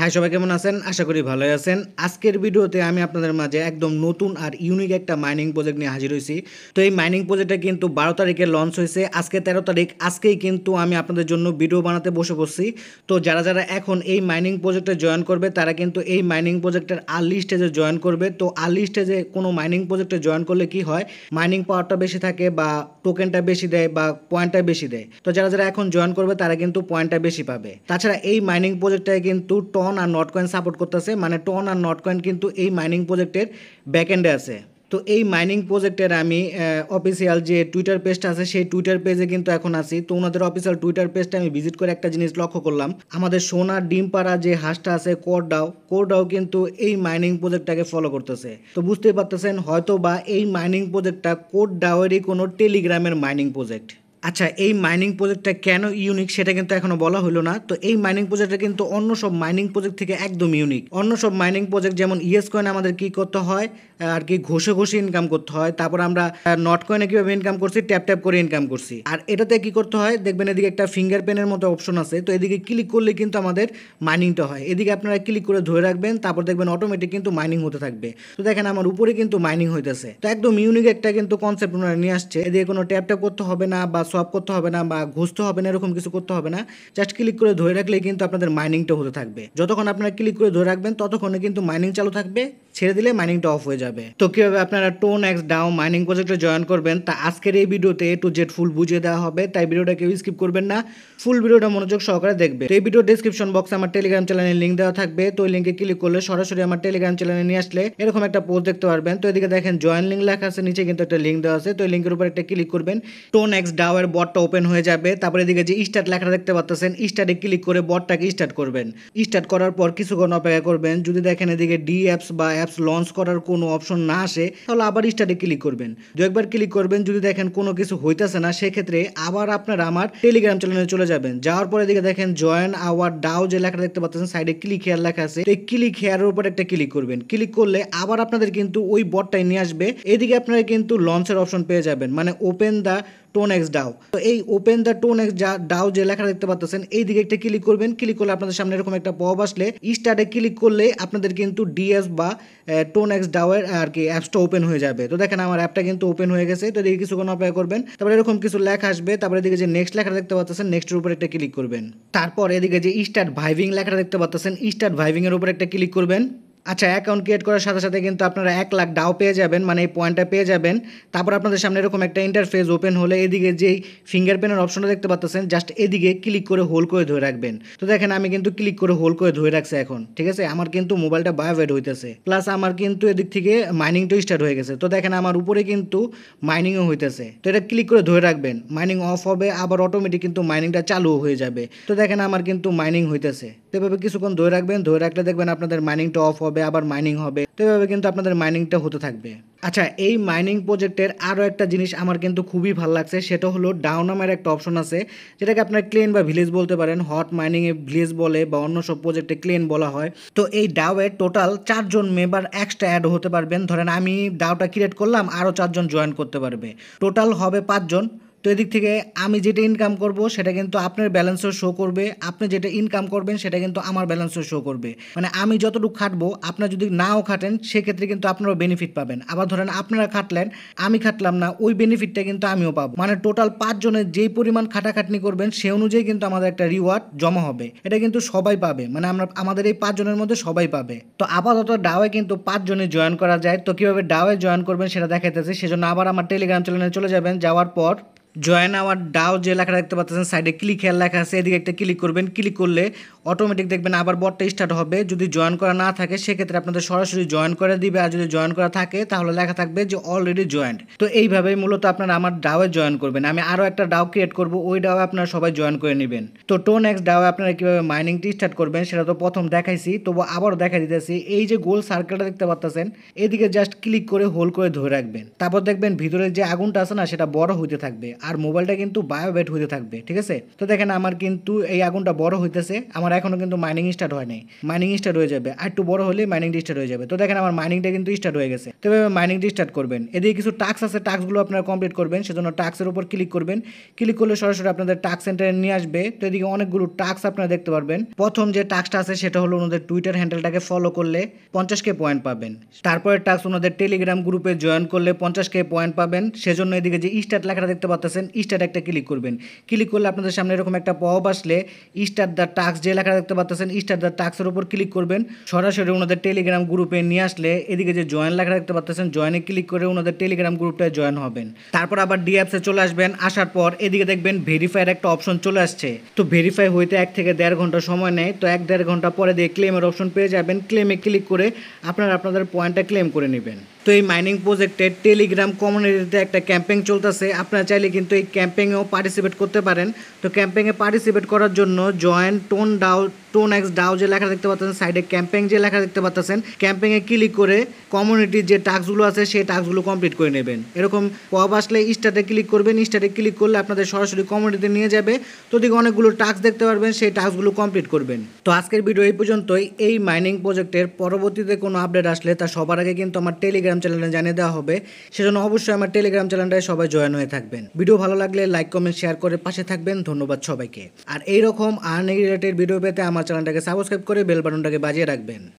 high সবাই কেমন আছেন আশা করি ভালোই আছেন আজকের ভিডিওতে আমি আপনাদের মাঝে একদম নতুন আর ইউনিক একটা মাইনিং প্রজেক্ট নিয়ে হাজির হয়েছি তো এই মাইনিং প্রজেক্টটা কিন্তু বারো তারিখে লঞ্চ হয়েছে আজকে তেরো তারিখ আজকেই কিন্তু আমি আপনাদের জন্য ভিডিও বানাতে বসে পড়ছি তো যারা যারা এখন এই মাইনিং প্রজেক্টে জয়েন করবে তারা কিন্তু এই মাইনিং প্রজেক্টের আর্লি স্টেজে জয়েন করবে তো আর্লি স্টেজে কোনো মাইনিং প্রজেক্টে জয়েন করলে কি হয় মাইনিং পাওয়ারটা বেশি থাকে বা টোকেনটা বেশি দেয় বা পয়েন্টটা বেশি দেয় তো যারা যারা এখন জয়েন করবে তারা কিন্তু পয়েন্টটা বেশি পাবে তাছাড়া এই মাইনিং প্রজেক্টটায় কিন্তু টন টন আর নট কয়েন সাপোর্ট করতেছে মানে টন আর নট কয়েন কিন্তু এই মাইনিং প্রজেক্টের ব্যাকএন্ডে আছে তো এই মাইনিং প্রজেক্টের আমি অফিসিয়াল যে টুইটার পেজটা আছে সেই টুইটার পেজে কিন্তু এখন আছি তো ওনাদের অফিসিয়াল টুইটার পেজটা আমি ভিজিট করে একটা জিনিস লক্ষ্য করলাম আমাদের সোনা ডিমপাড়া যে হাঁসটা আছে কোরডাও কোরডাও কিন্তু এই মাইনিং প্রজেক্টটাকে ফলো করতেছে তো বুঝতেই পারতেছেন হয়তো বা এই মাইনিং প্রজেক্টটা কোরডাওয়েরই কোনো টেলিগ্রামের মাইনিং প্রজেক্ট আচ্ছা এই মাইনিং প্রজেক্টটা কেন ইউনিক সেটা কিন্তু এখনো বলা হলো না তো এই মাইনিং প্রজেক্টটা কিন্তু অন্য সব মাইনিং প্রজেক্ট থেকে একদম ইউনিক অন্য সব মাইনিং প্রজেক্ট যেমন ইয়েস কয়েন আমাদের কি করতে হয় আর কি ঘষে ঘষে ইনকাম করতে হয় তারপর আমরা নট কয়েনে কিভাবে ইনকাম করছি ট্যাপ ট্যাপ করে ইনকাম করছি আর এটাতে কি করতে হয় দেখবেন এদিকে একটা ফিঙ্গার পেনের মতো অপশন আছে তো এদিকে ক্লিক করলে কিন্তু আমাদের মাইনিংটা হয় এদিকে আপনারা ক্লিক করে ধরে রাখবেন তারপর দেখবেন অটোমেটিক কিন্তু মাইনিং হতে থাকবে তো দেখেন আমার উপরে কিন্তু মাইনিং হইতেছে তো একদম ইউনিক একটা কিন্তু কনসেপ্ট ওনারা নিয়ে আসছে এদিকে কোনো ট্যাপ ট্যাপ করতে হবে না বা সোয়াপ করতে হবে না বা ঘুষতে হবে না এরকম কিছু করতে হবে না জাস্ট ক্লিক করে ধরে রাখলেই কিন্তু আপনাদের মাইনিংটা হতে থাকবে যতক্ষণ আপনারা ক্লিক করে ধরে রাখবেন ততক্ষণে কিন্তু মাইনিং চালু থাকবে ছেড়ে দিলে মাইনিংটা অফ হয়ে যাবে তো কীভাবে আপনারা টোন এক্স ডাও মাইনিং প্রজেক্টে জয়েন করবেন তা আজকের এই ভিডিওতে এ টু জেড ফুল বুঝিয়ে দেওয়া হবে তাই ভিডিওটা কেউ স্কিপ করবেন না ফুল ভিডিওটা মনোযোগ সহকারে দেখবে এই ভিডিও ডিসক্রিপশন বক্সে আমার টেলিগ্রাম চ্যানেলের লিঙ্ক দেওয়া থাকবে তো ওই লিঙ্কে ক্লিক করলে সরাসরি আমার টেলিগ্রাম চ্যানেলে নিয়ে আসলে এরকম একটা পোস্ট দেখতে পারবেন তো এদিকে দেখেন জয়েন লিঙ্ক লেখা আছে নিচে কিন্তু একটা লিঙ্ক দেওয়া আছে তো ওই লিঙ্কের উপর একটা ক্লিক করবেন টোন এক্স ডাও এভাবে বটটা ওপেন হয়ে যাবে তারপরে এদিকে যে স্টার্ট লেখাটা দেখতে পাচ্ছেন স্টার্টে ক্লিক করে বটটাকে স্টার্ট করবেন স্টার্ট করার পর কিছুক্ষণ অপেক্ষা করবেন যদি দেখেন এদিকে ডি অ্যাপস বা অ্যাপস লঞ্চ করার কোনো অপশন না আসে তাহলে আবার স্টার্টে ক্লিক করবেন দু একবার ক্লিক করবেন যদি দেখেন কোনো কিছু হইতেছে না সেক্ষেত্রে আবার আপনার আমার টেলিগ্রাম চ্যানেলে চলে যাবেন যাওয়ার পরে এদিকে দেখেন জয়েন আওয়ার ডাও যে লেখাটা দেখতে পাচ্ছেন সাইডে ক্লিক হেয়ার লেখা আছে এই ক্লিক হেয়ারের উপর একটা ক্লিক করবেন ক্লিক করলে আবার আপনাদের কিন্তু ওই বটটাই নিয়ে আসবে এদিকে আপনারা কিন্তু লঞ্চের অপশন পেয়ে যাবেন মানে open the Tone x DAO তো এই open the Tone x Dao যে লেখা দেখতে পাচ্ছেন এই দিকে একটা ক্লিক করবেন ক্লিক করলে আপনাদের সামনে এরকম একটা পপ আসলে স্টার্টে ক্লিক করলে আপনাদের কিন্তু ডিএস বা টোন এক্স এর আর কি অ্যাপসটা ওপেন হয়ে যাবে তো দেখেন আমার অ্যাপটা কিন্তু ওপেন হয়ে গেছে তো এদিকে কিছুক্ষণ অপেক্ষা করবেন তারপরে এরকম কিছু লেখা আসবে তারপরে এদিকে যে নেক্সট লেখা দেখতে পাচ্ছেন নেক্সটের উপর একটা ক্লিক করবেন তারপর এদিকে যে স্টার্ট ভাইভিং লেখাটা দেখতে পাচ্ছেন স্টার্ট ভাইভিংয়ের উপর একটা ক্লিক করবেন আচ্ছা অ্যাকাউন্ট ক্রিয়েট করার সাথে সাথে কিন্তু আপনারা এক লাখ ডাও পেয়ে যাবেন মানে এই পয়েন্টটা পেয়ে যাবেন তারপর আপনাদের সামনে এরকম একটা ইন্টারফেস ওপেন হলে এদিকে যেই ফিঙ্গারপ্রিন্টের অপশনটা দেখতে পাচ্ছেন জাস্ট এদিকে ক্লিক করে হোল করে ধরে রাখবেন তো দেখেন আমি কিন্তু ক্লিক করে হোল করে ধরে রাখছি এখন ঠিক আছে আমার কিন্তু মোবাইলটা বায়োভেড হইতেছে প্লাস আমার কিন্তু এদিক থেকে মাইনিংটা স্টার্ট হয়ে গেছে তো দেখেন আমার উপরে কিন্তু মাইনিংও হইতেছে তো এটা ক্লিক করে ধরে রাখবেন মাইনিং অফ হবে আবার অটোমেটিক কিন্তু মাইনিংটা চালুও হয়ে যাবে তো দেখেন আমার কিন্তু মাইনিং হইতেছে তো এভাবে কিছুক্ষণ ধরে রাখবেন ধরে রাখলে দেখবেন আপনাদের মাইনিংটা অফ হবে আবার মাইনিং হবে তো এভাবে কিন্তু আপনাদের মাইনিংটা হতে থাকবে আচ্ছা এই মাইনিং প্রজেক্টের আরও একটা জিনিস আমার কিন্তু খুবই ভালো লাগছে সেটা হলো ডাউনামের একটা অপশন আছে যেটাকে আপনার ক্লেন বা ভিলেজ বলতে পারেন হট মাইনিংয়ে ভিলেজ বলে বা অন্য সব প্রজেক্টে ক্লেন বলা হয় তো এই ডাউয়ে টোটাল চারজন মেম্বার এক্সট্রা অ্যাড হতে পারবেন ধরেন আমি ডাওটা ক্রিয়েট করলাম আরও চারজন জয়েন করতে পারবে টোটাল হবে পাঁচজন তো এদিক থেকে আমি যেটা ইনকাম করব সেটা কিন্তু আপনার ব্যালেন্সও শো করবে আপনি যেটা ইনকাম করবেন সেটা কিন্তু আমার ব্যালেন্সও শো করবে মানে আমি যতটুকু খাটবো আপনার যদি নাও খাটেন সেক্ষেত্রে কিন্তু আপনারাও বেনিফিট পাবেন আবার ধরেন আপনারা খাটলেন আমি খাটলাম না ওই বেনিফিটটা কিন্তু আমিও পাবো মানে টোটাল পাঁচজনের যেই পরিমাণ খাটাখাটনি করবেন সে অনুযায়ী কিন্তু আমাদের একটা রিওয়ার্ড জমা হবে এটা কিন্তু সবাই পাবে মানে আমরা আমাদের এই পাঁচজনের মধ্যে সবাই পাবে তো আপাতত ডাওয়ে কিন্তু পাঁচজনে জয়েন করা যায় তো কীভাবে ডাওয়ে জয়েন করবেন সেটা দেখাইতেছে সেজন্য আবার আমার টেলিগ্রাম চ্যানেলে চলে যাবেন যাওয়ার পর জয়েন আওয়ার ডাও যে লেখাটা দেখতে পাচ্ছেন সাইডে ক্লিক হেয়ার লেখা আছে এদিকে একটা ক্লিক করবেন ক্লিক করলে অটোমেটিক দেখবেন আবার বটটা স্টার্ট হবে যদি জয়েন করা না থাকে সেক্ষেত্রে আপনাদের সরাসরি জয়েন করে দিবে আর যদি জয়েন করা থাকে তাহলে লেখা থাকবে যে অলরেডি জয়েন্ট তো এইভাবেই মূলত আপনারা আমার ডাওয়ে জয়েন করবেন আমি আরও একটা ডাও ক্রিয়েট করব ওই ডাওয়ে আপনারা সবাই জয়েন করে নেবেন তো টোন এক্স ডাওয়ে আপনারা কীভাবে মাইনিংটি স্টার্ট করবেন সেটা তো প্রথম দেখাইছি তবু আবারও দেখা দিতেছি এই যে গোল সার্কেলটা দেখতে পাচ্তেছেন এদিকে জাস্ট ক্লিক করে হোল করে ধরে রাখবেন তারপর দেখবেন ভিতরে যে আগুনটা আছে না সেটা বড় হইতে থাকবে আর মোবাইলটা কিন্তু বায়োবেট হইতে থাকবে ঠিক আছে তো দেখেন আমার কিন্তু এই আগুনটা বড় হইতেছে আমার আমার এখনও কিন্তু মাইনিং স্টার্ট হয় নাই মাইনিং স্টার্ট হয়ে যাবে আর একটু বড় হলে মাইনিং স্টার্ট হয়ে যাবে তো দেখেন আমার মাইনিংটা কিন্তু স্টার্ট হয়ে গেছে তো এভাবে মাইনিংটি স্টার্ট করবেন এদিকে কিছু টাস্ক আছে টাস্কগুলো আপনারা কমপ্লিট করবেন সেজন্য টাস্কের উপর ক্লিক করবেন ক্লিক করলে সরাসরি আপনাদের টাস্ক সেন্টারে নিয়ে আসবে তো এদিকে অনেকগুলো টাস্ক আপনারা দেখতে পারবেন প্রথম যে টাস্কটা আছে সেটা হলো ওনাদের টুইটার হ্যান্ডেলটাকে ফলো করলে পঞ্চাশ কে পয়েন্ট পাবেন তারপরে টাস্ক ওনাদের টেলিগ্রাম গ্রুপে জয়েন করলে পঞ্চাশ কে পয়েন্ট পাবেন সেজন্য এদিকে যে স্টার্ট লেখাটা দেখতে পাচ্ছেন স্টার্ট একটা ক্লিক করবেন ক্লিক করলে আপনাদের সামনে এরকম একটা পপ আসলে স্টার্ট দ্য টাস্ক যে লেখা দেখতে পাচ্ছেন স্টার দ্য টাক্সের উপর ক্লিক করবেন সরাসরি ওনাদের টেলিগ্রাম গ্রুপে নিয়ে আসলে এদিকে যে জয়েন লেখা দেখতে পাচ্ছেন জয়েনে ক্লিক করে ওনাদের টেলিগ্রাম গ্রুপটায় জয়েন হবেন তারপর আবার ডিঅ্যাপসে চলে আসবেন আসার পর এদিকে দেখবেন ভেরিফাইয়ের একটা অপশন চলে আসছে তো ভেরিফাই হইতে এক থেকে দেড় ঘন্টা সময় নেয় তো এক দেড় ঘন্টা পরে দিয়ে ক্লেমের অপশন পেয়ে যাবেন ক্লেমে ক্লিক করে আপনারা আপনাদের পয়েন্টটা ক্লেম করে নেবেন এই মাইনিং প্রজেক্টে টেলিগ্রাম কমিউনিটিতে একটা ক্যাম্পেইন চলতেছে আপনারা চাইলে কিন্তু এই ক্যাম্পেইনেও পার্টিসিপেট করতে পারেন তো ক্যাম্পেইনে পার্টিসিপেট করার জন্য জয়েন টোন ডাউট টোন এক্স ডাও যে লেখা দেখতে পাচ্ছেন সাইডে ক্যাম্পেং যে লেখা দেখতে পাচ্ছেন এ ক্লিক করে কমিউনিটির যে টাস্কগুলো আছে সেই টাস্কগুলো কমপ্লিট করে নেবেন এরকম পপ আসলে স্টার্টে ক্লিক করবেন স্টার্টে ক্লিক করলে আপনাদের সরাসরি কমিউনিটিতে নিয়ে যাবে তো দিকে অনেকগুলো টাস্ক দেখতে পারবেন সেই টাস্কগুলো কমপ্লিট করবেন তো আজকের ভিডিও এই পর্যন্তই এই মাইনিং প্রজেক্টের পরবর্তীতে কোনো আপডেট আসলে তা সবার আগে কিন্তু আমার টেলিগ্রাম চ্যানেলে জানিয়ে দেওয়া হবে সেজন্য অবশ্যই আমার টেলিগ্রাম চ্যানেলটায় সবাই জয়েন হয়ে থাকবেন ভিডিও ভালো লাগলে লাইক কমেন্ট শেয়ার করে পাশে থাকবেন ধন্যবাদ সবাইকে আর এইরকম আর্নিং রিলেটেড ভিডিও পেতে আমার আমার চ্যানেলটাকে সাবস্ক্রাইব করে বেল বাটনটাকে বাজিয়ে রাখবেন